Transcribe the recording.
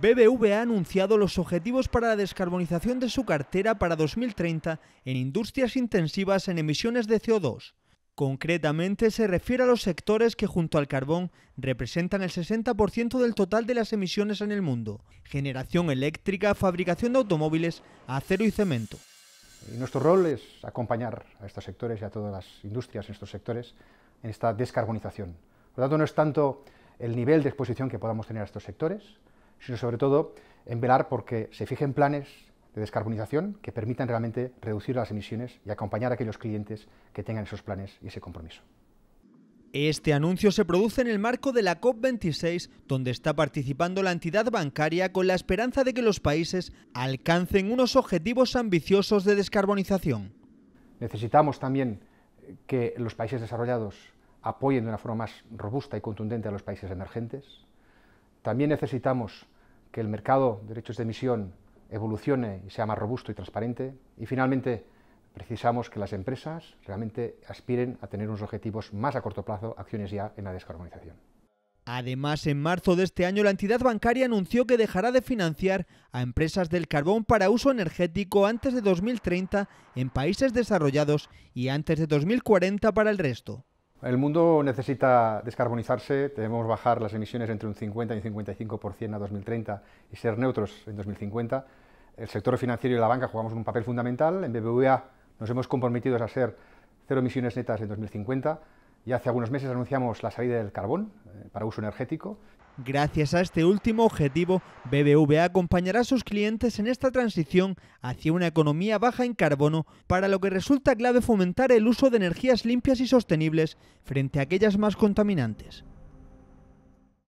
BBV ha anunciado los objetivos para la descarbonización de su cartera para 2030 en industrias intensivas en emisiones de CO2. Concretamente se refiere a los sectores que junto al carbón representan el 60% del total de las emisiones en el mundo, generación eléctrica, fabricación de automóviles, acero y cemento. Y nuestro rol es acompañar a estos sectores y a todas las industrias en estos sectores en esta descarbonización. Por lo tanto, no es tanto el nivel de exposición que podamos tener a estos sectores, sino sobre todo en velar porque se fijen planes de descarbonización que permitan realmente reducir las emisiones y acompañar a aquellos clientes que tengan esos planes y ese compromiso. Este anuncio se produce en el marco de la COP26, donde está participando la entidad bancaria con la esperanza de que los países alcancen unos objetivos ambiciosos de descarbonización. Necesitamos también eh, que los países desarrollados apoyen de una forma más robusta y contundente a los países emergentes. También necesitamos que el mercado de derechos de emisión evolucione y sea más robusto y transparente. Y finalmente, precisamos que las empresas realmente aspiren a tener unos objetivos más a corto plazo, acciones ya en la descarbonización. Además, en marzo de este año, la entidad bancaria anunció que dejará de financiar a empresas del carbón para uso energético antes de 2030 en países desarrollados y antes de 2040 para el resto. El mundo necesita descarbonizarse, debemos bajar las emisiones entre un 50 y un 55% a 2030 y ser neutros en 2050. El sector financiero y la banca jugamos un papel fundamental. En BBVA nos hemos comprometido a ser cero emisiones netas en 2050 y hace algunos meses anunciamos la salida del carbón eh, para uso energético Gracias a este último objetivo, BBVA acompañará a sus clientes en esta transición hacia una economía baja en carbono, para lo que resulta clave fomentar el uso de energías limpias y sostenibles frente a aquellas más contaminantes.